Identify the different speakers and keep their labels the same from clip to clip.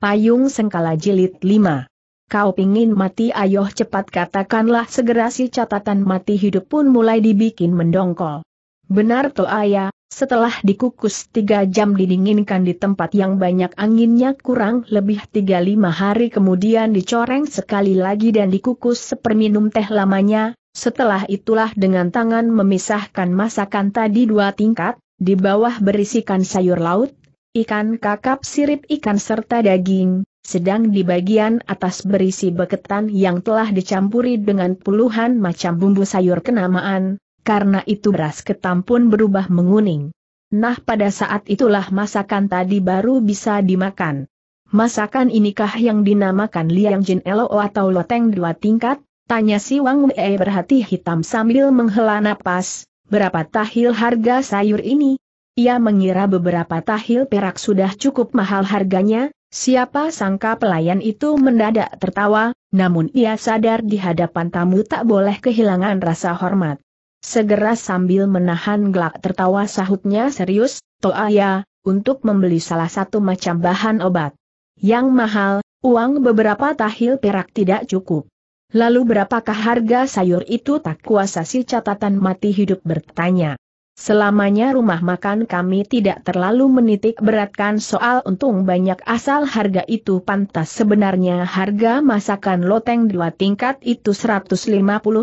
Speaker 1: Payung Sengkala Jilid 5 Kau pingin mati ayoh cepat katakanlah segera si catatan mati hidup pun mulai dibikin mendongkol. Benar toh ayah, setelah dikukus tiga jam didinginkan di tempat yang banyak anginnya kurang lebih tiga lima hari kemudian dicoreng sekali lagi dan dikukus seperminum teh lamanya, setelah itulah dengan tangan memisahkan masakan tadi dua tingkat, di bawah berisikan sayur laut, ikan kakap sirip ikan serta daging, sedang di bagian atas berisi beketan yang telah dicampuri dengan puluhan macam bumbu sayur kenamaan, karena itu beras ketam pun berubah menguning. Nah pada saat itulah masakan tadi baru bisa dimakan. Masakan inikah yang dinamakan liang jin elo atau loteng dua tingkat? Tanya si Wang Wei berhati hitam sambil menghela napas, berapa tahil harga sayur ini? Ia mengira beberapa tahil perak sudah cukup mahal harganya, siapa sangka pelayan itu mendadak tertawa, namun ia sadar di hadapan tamu tak boleh kehilangan rasa hormat. Segera sambil menahan gelak tertawa sahutnya serius, Toa ya, untuk membeli salah satu macam bahan obat. Yang mahal, uang beberapa tahil perak tidak cukup. Lalu berapakah harga sayur itu tak kuasa si catatan mati hidup bertanya. Selamanya rumah makan kami tidak terlalu menitik beratkan soal untung banyak asal harga itu pantas sebenarnya harga masakan loteng dua tingkat itu 150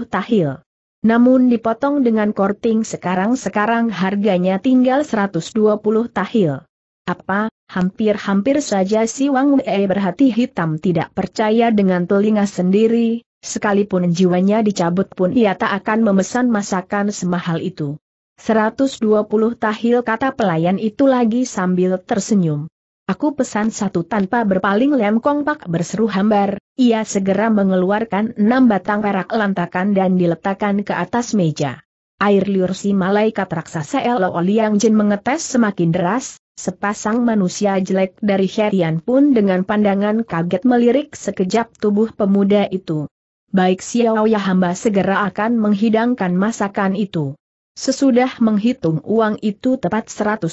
Speaker 1: tahil. Namun dipotong dengan korting sekarang-sekarang harganya tinggal 120 tahil. Apa, hampir-hampir saja si Wang Wei berhati hitam tidak percaya dengan telinga sendiri, sekalipun jiwanya dicabut pun ia tak akan memesan masakan semahal itu. 120 tahil kata pelayan itu lagi sambil tersenyum. Aku pesan satu tanpa berpaling Lem Kongpak berseru hambar, ia segera mengeluarkan enam batang perak lantakan dan diletakkan ke atas meja. Air liur si malaikat raksasa Elo Yang Jin mengetes semakin deras, sepasang manusia jelek dari Herian pun dengan pandangan kaget melirik sekejap tubuh pemuda itu. Baik Xiao Ya hamba segera akan menghidangkan masakan itu. Sesudah menghitung uang itu tepat 120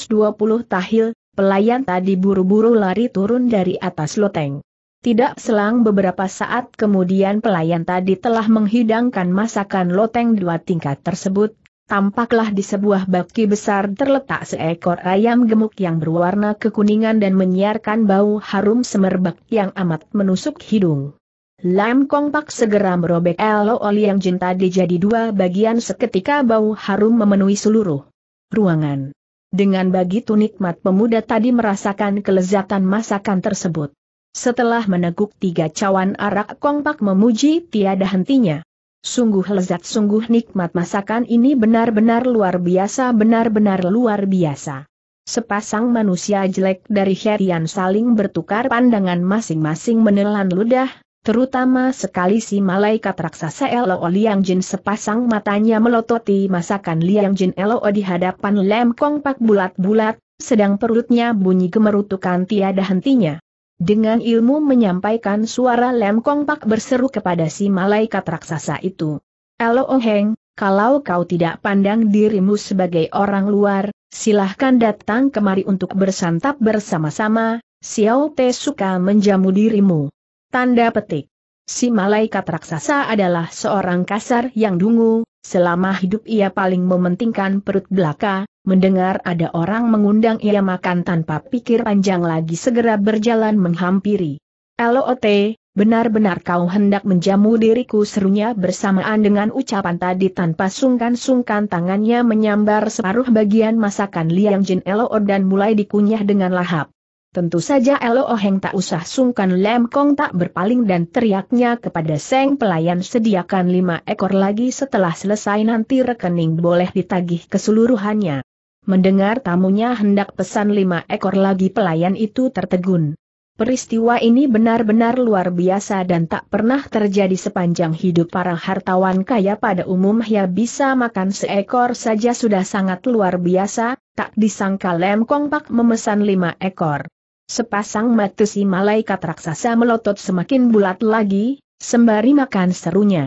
Speaker 1: tahil, pelayan tadi buru-buru lari turun dari atas loteng. Tidak selang beberapa saat kemudian pelayan tadi telah menghidangkan masakan loteng dua tingkat tersebut, tampaklah di sebuah baki besar terletak seekor ayam gemuk yang berwarna kekuningan dan menyiarkan bau harum semerbak yang amat menusuk hidung. Lam Kong Pak segera merobek Lo oli yang jinta dijadi dua bagian seketika bau harum memenuhi seluruh ruangan. Dengan begitu nikmat pemuda tadi merasakan kelezatan masakan tersebut. Setelah meneguk tiga cawan arak Kong Pak memuji tiada hentinya. Sungguh lezat sungguh nikmat masakan ini benar-benar luar biasa benar-benar luar biasa. Sepasang manusia jelek dari Herian saling bertukar pandangan masing-masing menelan ludah, terutama sekali si malaikat raksasa Elo O Liang Jin sepasang matanya melototi masakan Liang Jin O di hadapan lem Kong Pak bulat-bulat, sedang perutnya bunyi gemerutukan tiada hentinya. Dengan ilmu menyampaikan suara lem Kong Pak berseru kepada si malaikat raksasa itu. O Heng, kalau kau tidak pandang dirimu sebagai orang luar, silahkan datang kemari untuk bersantap bersama-sama, Xiao Te suka menjamu dirimu. Tanda petik. Si malaikat raksasa adalah seorang kasar yang dungu, selama hidup ia paling mementingkan perut belaka, mendengar ada orang mengundang ia makan tanpa pikir panjang lagi segera berjalan menghampiri. LOT, benar-benar kau hendak menjamu diriku serunya bersamaan dengan ucapan tadi tanpa sungkan-sungkan tangannya menyambar separuh bagian masakan Liang Jin LOT dan mulai dikunyah dengan lahap. Tentu saja Elo Oheng tak usah sungkan Lem Kong tak berpaling dan teriaknya kepada Seng pelayan sediakan lima ekor lagi setelah selesai nanti rekening boleh ditagih keseluruhannya. Mendengar tamunya hendak pesan lima ekor lagi pelayan itu tertegun. Peristiwa ini benar-benar luar biasa dan tak pernah terjadi sepanjang hidup para hartawan kaya pada umumnya bisa makan seekor saja sudah sangat luar biasa, tak disangka Lem Kong Pak memesan lima ekor sepasang mata si malaikat raksasa melotot semakin bulat lagi, sembari makan serunya.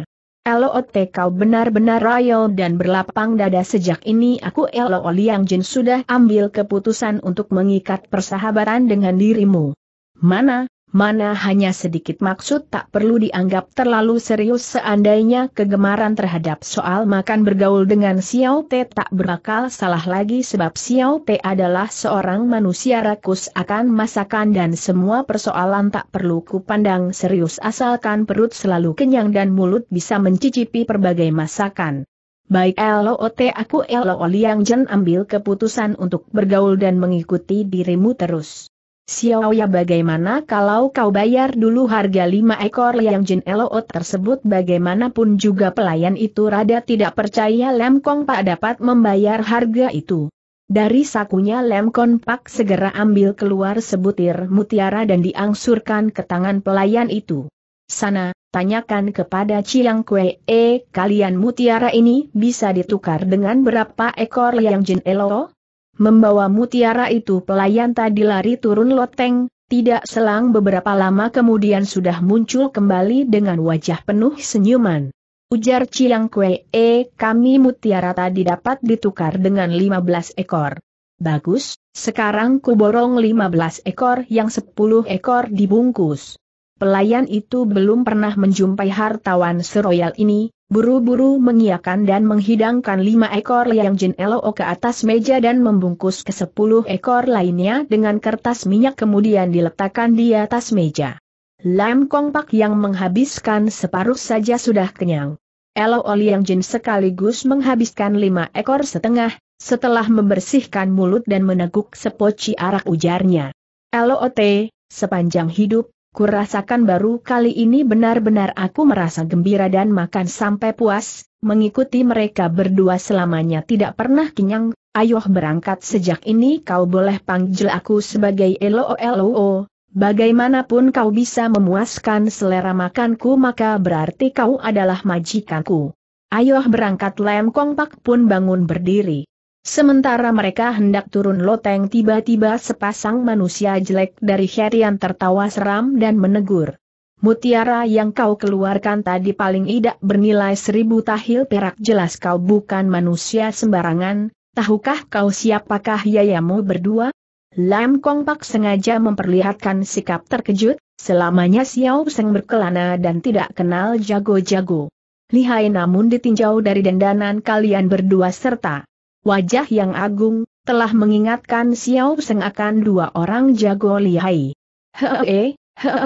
Speaker 1: LOT eh, kau benar-benar royal dan berlapang dada sejak ini aku LO Liang Jin sudah ambil keputusan untuk mengikat persahabatan dengan dirimu. Mana, mana hanya sedikit maksud tak perlu dianggap terlalu serius seandainya kegemaran terhadap soal makan bergaul dengan Xiao Te tak berakal salah lagi sebab Xiao Te adalah seorang manusia rakus akan masakan dan semua persoalan tak perlu kupandang serius asalkan perut selalu kenyang dan mulut bisa mencicipi berbagai masakan. Baik LOT aku LO Liang Jen ambil keputusan untuk bergaul dan mengikuti dirimu terus. Xiao ya, bagaimana kalau kau bayar dulu harga lima ekor yang Jin Elo tersebut bagaimanapun juga pelayan itu rada tidak percaya Lem Kong Pak dapat membayar harga itu. Dari sakunya Lem Kong Pak segera ambil keluar sebutir mutiara dan diangsurkan ke tangan pelayan itu. Sana, tanyakan kepada Chiang Kue, eh, kalian mutiara ini bisa ditukar dengan berapa ekor yang Jin Elo? membawa mutiara itu pelayan tadi lari turun loteng, tidak selang beberapa lama kemudian sudah muncul kembali dengan wajah penuh senyuman. Ujar Ciang Kue, e, kami mutiara tadi dapat ditukar dengan 15 ekor. Bagus, sekarang kuborong 15 ekor yang 10 ekor dibungkus. Pelayan itu belum pernah menjumpai hartawan seroyal ini, buru-buru mengiakan dan menghidangkan lima ekor liang jin elo ke atas meja dan membungkus ke sepuluh ekor lainnya dengan kertas minyak kemudian diletakkan di atas meja. Lam Kongpak yang menghabiskan separuh saja sudah kenyang. Elo yang jin sekaligus menghabiskan lima ekor setengah, setelah membersihkan mulut dan meneguk sepoci arak ujarnya. LOT, sepanjang hidup, Kurasakan baru kali ini benar-benar aku merasa gembira dan makan sampai puas, mengikuti mereka berdua selamanya tidak pernah kenyang, ayo berangkat sejak ini kau boleh panggil aku sebagai Elo LOLOO, bagaimanapun kau bisa memuaskan selera makanku maka berarti kau adalah majikanku. Ayo berangkat Lem Kong Pak pun bangun berdiri. Sementara mereka hendak turun loteng tiba-tiba sepasang manusia jelek dari Herian tertawa seram dan menegur. Mutiara yang kau keluarkan tadi paling tidak bernilai seribu tahil perak jelas kau bukan manusia sembarangan, tahukah kau siapakah yayamu berdua? Lam Kong Pak sengaja memperlihatkan sikap terkejut, selamanya Xiao Seng berkelana dan tidak kenal jago-jago. Lihai namun ditinjau dari dendanan kalian berdua serta wajah yang agung, telah mengingatkan Xiao Seng akan dua orang jago lihai. Hehehe,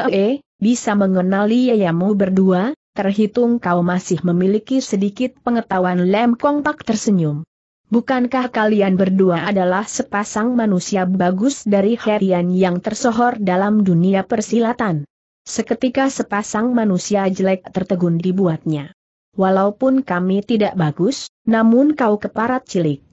Speaker 1: hee, bisa mengenali yayamu berdua, terhitung kau masih memiliki sedikit pengetahuan Lem Kong Pak tersenyum. Bukankah kalian berdua adalah sepasang manusia bagus dari herian yang tersohor dalam dunia persilatan? Seketika sepasang manusia jelek tertegun dibuatnya walaupun kami tidak bagus, namun kau keparat cilik.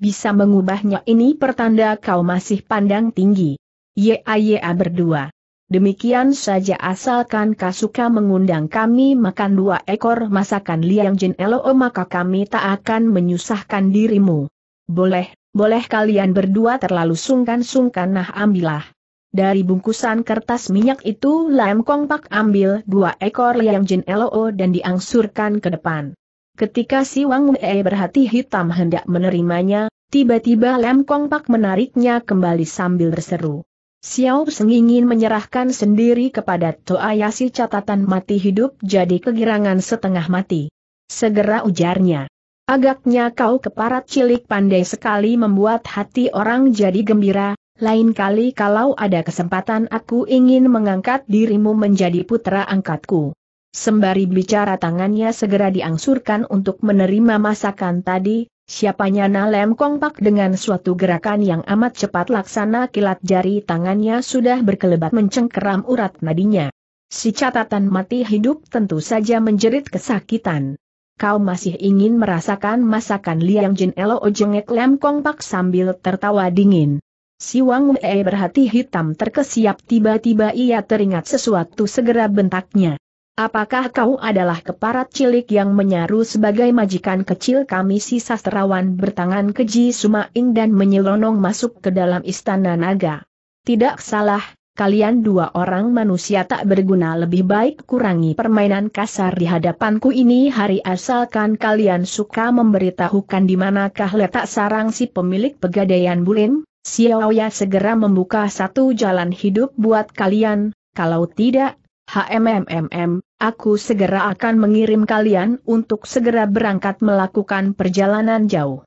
Speaker 1: Bisa mengubahnya ini pertanda kau masih pandang tinggi. Ya ya berdua. Demikian saja asalkan kau suka mengundang kami makan dua ekor masakan liang jin elo maka kami tak akan menyusahkan dirimu. Boleh, boleh kalian berdua terlalu sungkan-sungkan nah ambillah. Dari bungkusan kertas minyak itu Lam Kong Pak ambil dua ekor liang jin LO dan diangsurkan ke depan. Ketika si Wang E berhati hitam hendak menerimanya, tiba-tiba Lam Kong Pak menariknya kembali sambil berseru. Xiao Seng ingin menyerahkan sendiri kepada Toa Yasi catatan mati hidup jadi kegirangan setengah mati. Segera ujarnya. Agaknya kau keparat cilik pandai sekali membuat hati orang jadi gembira, lain kali kalau ada kesempatan aku ingin mengangkat dirimu menjadi putra angkatku. Sembari bicara tangannya segera diangsurkan untuk menerima masakan tadi, siapanya Nalem kompak dengan suatu gerakan yang amat cepat laksana kilat jari tangannya sudah berkelebat mencengkeram urat nadinya. Si catatan mati hidup tentu saja menjerit kesakitan. Kau masih ingin merasakan masakan Liang Jin Elo Ojengek Lem kongpak sambil tertawa dingin. Si Wang Wei berhati hitam terkesiap tiba-tiba ia teringat sesuatu segera bentaknya. Apakah kau adalah keparat cilik yang menyaru sebagai majikan kecil kami si sastrawan bertangan keji Sumaing dan menyelonong masuk ke dalam istana naga? Tidak salah, kalian dua orang manusia tak berguna lebih baik kurangi permainan kasar di hadapanku ini hari asalkan kalian suka memberitahukan di manakah letak sarang si pemilik pegadaian bulim, Xiaoya segera membuka satu jalan hidup buat kalian, kalau tidak, HMMMM, aku segera akan mengirim kalian untuk segera berangkat melakukan perjalanan jauh.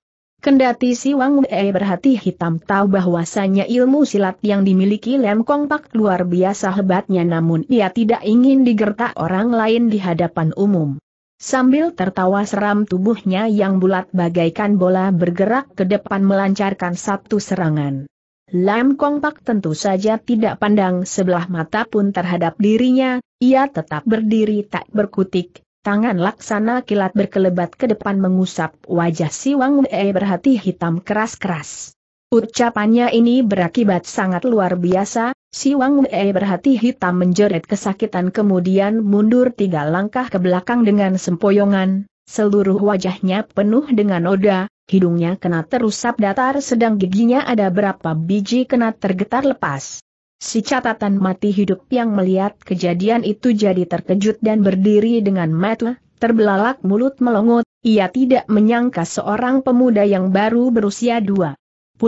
Speaker 1: Kendati si Wang Wei berhati hitam tahu bahwasannya ilmu silat yang dimiliki Lem Kong Pak luar biasa hebatnya namun ia tidak ingin digertak orang lain di hadapan umum. Sambil tertawa seram tubuhnya yang bulat bagaikan bola bergerak ke depan melancarkan satu serangan. Lam Kong Pak tentu saja tidak pandang sebelah mata pun terhadap dirinya, ia tetap berdiri tak berkutik, tangan laksana kilat berkelebat ke depan mengusap wajah si Wang Wei berhati hitam keras-keras. Ucapannya ini berakibat sangat luar biasa, Si Wang Wei berhati hitam menjerit kesakitan kemudian mundur tiga langkah ke belakang dengan sempoyongan, seluruh wajahnya penuh dengan noda, hidungnya kena terusap datar sedang giginya ada berapa biji kena tergetar lepas. Si catatan mati hidup yang melihat kejadian itu jadi terkejut dan berdiri dengan mata, terbelalak mulut melongot, ia tidak menyangka seorang pemuda yang baru berusia dua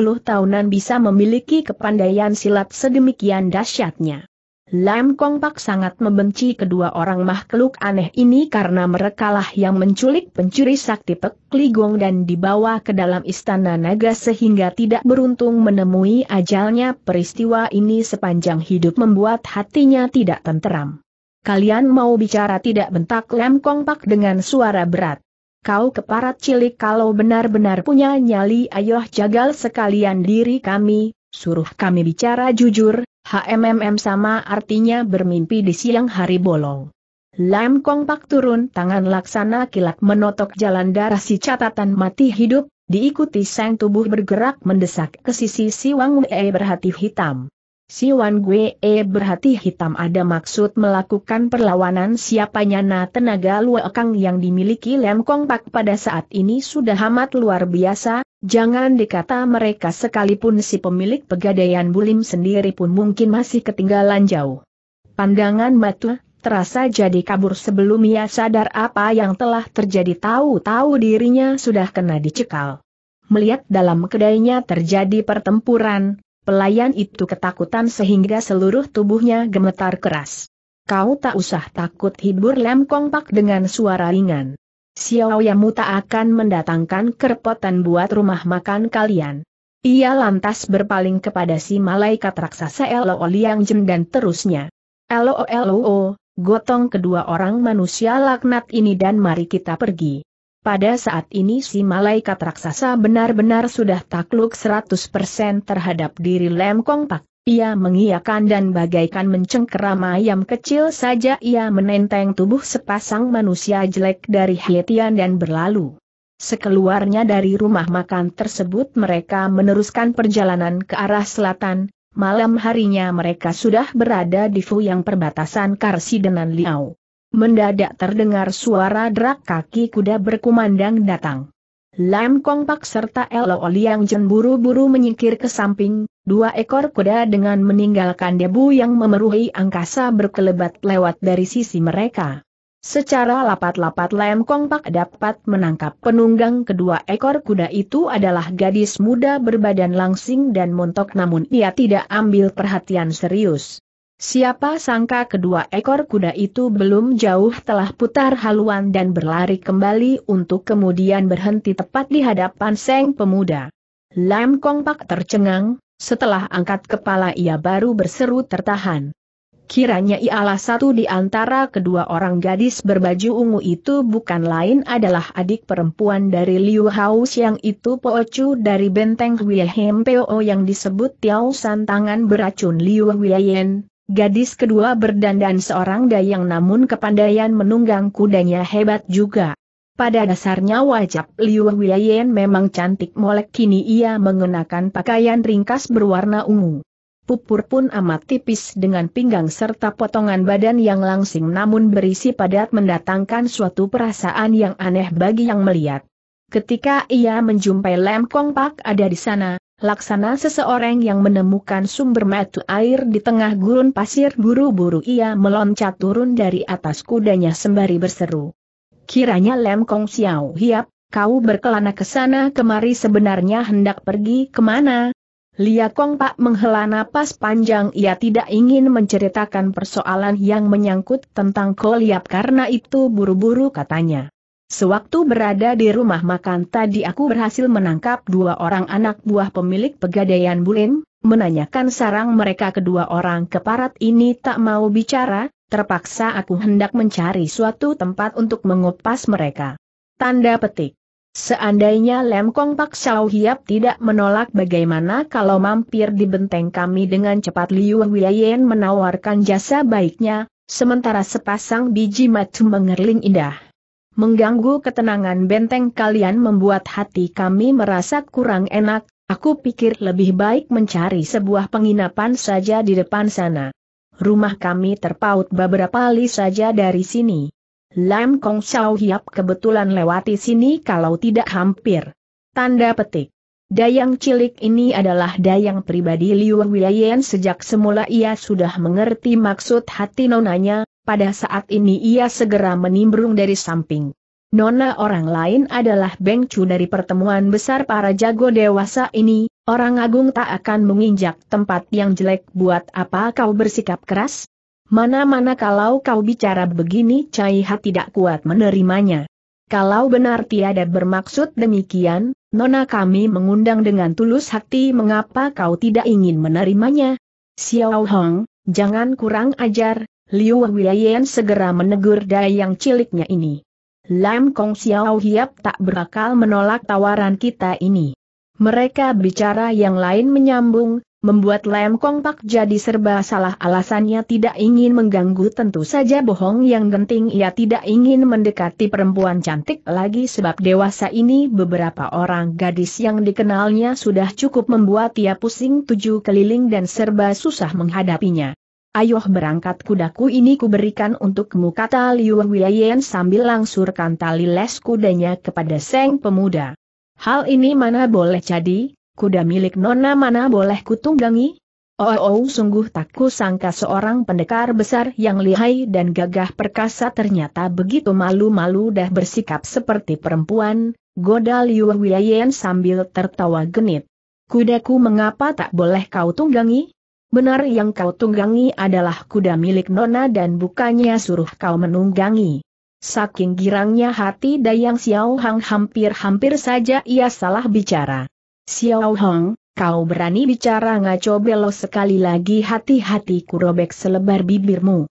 Speaker 1: tahunan bisa memiliki kepandaian silat sedemikian dahsyatnya. Lam Kong Pak sangat membenci kedua orang makhluk aneh ini karena merekalah yang menculik pencuri sakti Pek Ligong dan dibawa ke dalam istana naga sehingga tidak beruntung menemui ajalnya peristiwa ini sepanjang hidup membuat hatinya tidak tenteram. Kalian mau bicara tidak bentak Lam Kong Pak dengan suara berat kau keparat cilik kalau benar-benar punya nyali ayoh jagal sekalian diri kami, suruh kami bicara jujur, HMMM sama artinya bermimpi di siang hari bolong. Lam Kong Pak turun tangan laksana kilat menotok jalan darah si catatan mati hidup, diikuti sang tubuh bergerak mendesak ke sisi si Wang Wei berhati hitam. Si Wan Gue e, berhati hitam ada maksud melakukan perlawanan siapanya na tenaga luekang yang dimiliki Lem Kong Pak pada saat ini sudah amat luar biasa, jangan dikata mereka sekalipun si pemilik pegadaian bulim sendiri pun mungkin masih ketinggalan jauh. Pandangan matu terasa jadi kabur sebelum ia sadar apa yang telah terjadi tahu-tahu dirinya sudah kena dicekal. Melihat dalam kedainya terjadi pertempuran, Pelayan itu ketakutan sehingga seluruh tubuhnya gemetar keras. Kau tak usah takut hibur Lem Kong Pak dengan suara ringan. Xiao Yamu tak akan mendatangkan kerpotan buat rumah makan kalian. Ia lantas berpaling kepada si malaikat raksasa Loo Liang Jem dan terusnya. Loo Loo, gotong kedua orang manusia laknat ini dan mari kita pergi. Pada saat ini si malaikat raksasa benar-benar sudah takluk 100% terhadap diri Lem Kong Pak. Ia mengiakan dan bagaikan mencengkeram ayam kecil saja ia menenteng tubuh sepasang manusia jelek dari Hietian dan berlalu. Sekeluarnya dari rumah makan tersebut mereka meneruskan perjalanan ke arah selatan, malam harinya mereka sudah berada di Fu yang perbatasan Karsi dengan Liao. Mendadak terdengar suara derak kaki kuda berkumandang datang. Lam Kong Pak serta Lo Liang Jen buru-buru menyingkir ke samping, dua ekor kuda dengan meninggalkan debu yang memeruhi angkasa berkelebat lewat dari sisi mereka. Secara lapat-lapat Lam Kong Pak dapat menangkap penunggang kedua ekor kuda itu adalah gadis muda berbadan langsing dan montok namun ia tidak ambil perhatian serius. Siapa sangka kedua ekor kuda itu belum jauh telah putar haluan dan berlari kembali untuk kemudian berhenti tepat di hadapan Seng Pemuda. Lam Kong Pak tercengang, setelah angkat kepala ia baru berseru tertahan. Kiranya ialah satu di antara kedua orang gadis berbaju ungu itu bukan lain adalah adik perempuan dari Liu Haus yang itu Pocu dari benteng Wilhelm Po yang disebut Tiao San tangan beracun Liu Wilhelm Gadis kedua berdandan seorang dayang namun kepandaian menunggang kudanya hebat juga. Pada dasarnya wajah Liu Wien memang cantik molek kini ia mengenakan pakaian ringkas berwarna ungu. Pupur pun amat tipis dengan pinggang serta potongan badan yang langsing namun berisi padat mendatangkan suatu perasaan yang aneh bagi yang melihat. Ketika ia menjumpai Lem Kong Pak ada di sana, laksana seseorang yang menemukan sumber mata air di tengah gurun pasir buru-buru ia meloncat turun dari atas kudanya sembari berseru. Kiranya Lem Kong Xiao Hiap, kau berkelana ke sana kemari sebenarnya hendak pergi kemana? Lia Kong Pak menghela napas panjang ia tidak ingin menceritakan persoalan yang menyangkut tentang Koliap karena itu buru-buru katanya. Sewaktu berada di rumah makan tadi aku berhasil menangkap dua orang anak buah pemilik pegadaian Bulin, menanyakan sarang mereka kedua orang keparat ini tak mau bicara, terpaksa aku hendak mencari suatu tempat untuk mengupas mereka. Tanda petik. Seandainya Lem Kong Pak Shao Hiap tidak menolak bagaimana kalau mampir di benteng kami dengan cepat Liu Huiyen menawarkan jasa baiknya, sementara sepasang biji matu mengerling indah mengganggu ketenangan benteng kalian membuat hati kami merasa kurang enak, aku pikir lebih baik mencari sebuah penginapan saja di depan sana. Rumah kami terpaut beberapa li saja dari sini. Lam Kong Xiao Hiap kebetulan lewati sini kalau tidak hampir. Tanda petik. Dayang cilik ini adalah dayang pribadi Liu Wiyan sejak semula ia sudah mengerti maksud hati nonanya, pada saat ini ia segera menimbrung dari samping. Nona orang lain adalah Beng Chu dari pertemuan besar para jago dewasa ini, orang agung tak akan menginjak tempat yang jelek buat apa kau bersikap keras? Mana-mana kalau kau bicara begini Cai Ha tidak kuat menerimanya. Kalau benar tiada bermaksud demikian, Nona kami mengundang dengan tulus hati mengapa kau tidak ingin menerimanya? Xiao Hong, jangan kurang ajar, Liu Huiyan segera menegur dayang ciliknya ini. Lam Kong Xiao Hiap tak berakal menolak tawaran kita ini. Mereka bicara yang lain menyambung, membuat Lem Kong Pak jadi serba salah alasannya tidak ingin mengganggu tentu saja bohong yang genting ia tidak ingin mendekati perempuan cantik lagi sebab dewasa ini beberapa orang gadis yang dikenalnya sudah cukup membuat ia pusing tujuh keliling dan serba susah menghadapinya. Ayoh berangkat kudaku ini kuberikan untukmu kata Liu Wiayen sambil langsurkan tali les kudanya kepada Seng Pemuda. Hal ini mana boleh jadi, kuda milik Nona mana boleh kutunggangi? Oh, oh, oh sungguh tak kusangka seorang pendekar besar yang lihai dan gagah perkasa ternyata begitu malu-malu dah bersikap seperti perempuan, godal Liu sambil tertawa genit. Kudaku mengapa tak boleh kau tunggangi? Benar yang kau tunggangi adalah kuda milik Nona dan bukannya suruh kau menunggangi. Saking girangnya hati Dayang Xiao Hang hampir-hampir saja ia salah bicara. Xiao Hong, kau berani bicara ngaco belok sekali lagi hati-hati kurobek selebar bibirmu.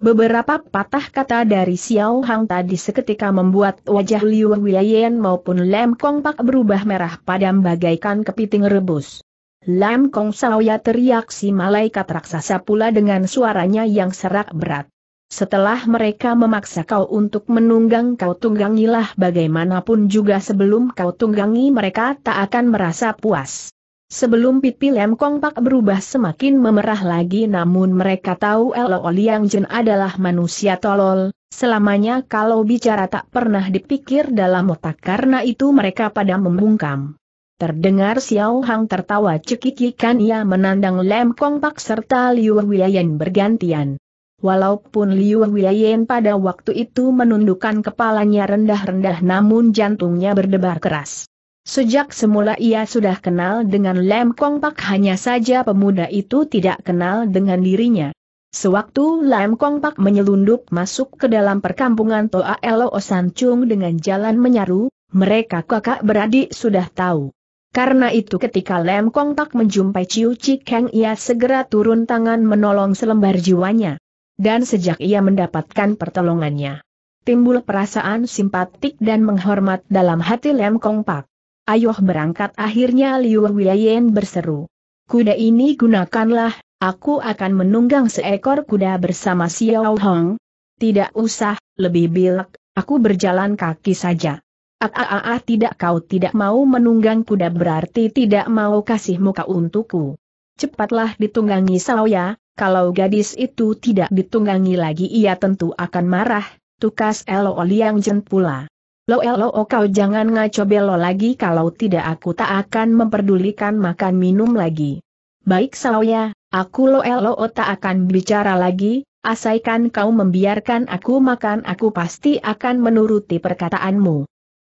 Speaker 1: Beberapa patah kata dari Xiao Hong tadi seketika membuat wajah Liu Wiyan maupun Lam Kong Pak berubah merah padam bagaikan kepiting rebus. Lam Kong Ya teriak si malaikat raksasa pula dengan suaranya yang serak berat. Setelah mereka memaksa kau untuk menunggang kau tunggangilah bagaimanapun juga sebelum kau tunggangi mereka tak akan merasa puas. Sebelum pipi Lem Kongpak Pak berubah semakin memerah lagi namun mereka tahu Elo Liang Jin adalah manusia tolol, selamanya kalau bicara tak pernah dipikir dalam otak karena itu mereka pada membungkam. Terdengar Xiao Hang tertawa cekikikan ia menandang Lem Kongpak Pak serta Liu Wiyan bergantian. Walaupun Liu Wiyan pada waktu itu menundukkan kepalanya rendah-rendah namun jantungnya berdebar keras. Sejak semula ia sudah kenal dengan Lem Kong Pak hanya saja pemuda itu tidak kenal dengan dirinya. Sewaktu Lem Kong Pak menyelundup masuk ke dalam perkampungan Toa Elo Osancung dengan jalan menyaru, mereka kakak beradik sudah tahu. Karena itu ketika Lem Kong Pak menjumpai Ciu Chi Kang ia segera turun tangan menolong selembar jiwanya dan sejak ia mendapatkan pertolongannya. Timbul perasaan simpatik dan menghormat dalam hati Lem Kong Pak. Ayoh berangkat akhirnya Liu Wiayen berseru. Kuda ini gunakanlah, aku akan menunggang seekor kuda bersama Xiao Hong. Tidak usah, lebih bilak, aku berjalan kaki saja. Ah, ah, ah, ah tidak kau tidak mau menunggang kuda berarti tidak mau kasih muka untukku cepatlah ditunggangi Saoya, kalau gadis itu tidak ditunggangi lagi ia tentu akan marah, tukas Elo Liang Jen pula. Lo Elo kau jangan ngaco belo lagi kalau tidak aku tak akan memperdulikan makan minum lagi. Baik Saoya, aku Lo Elo tak akan bicara lagi, asaikan kau membiarkan aku makan aku pasti akan menuruti perkataanmu.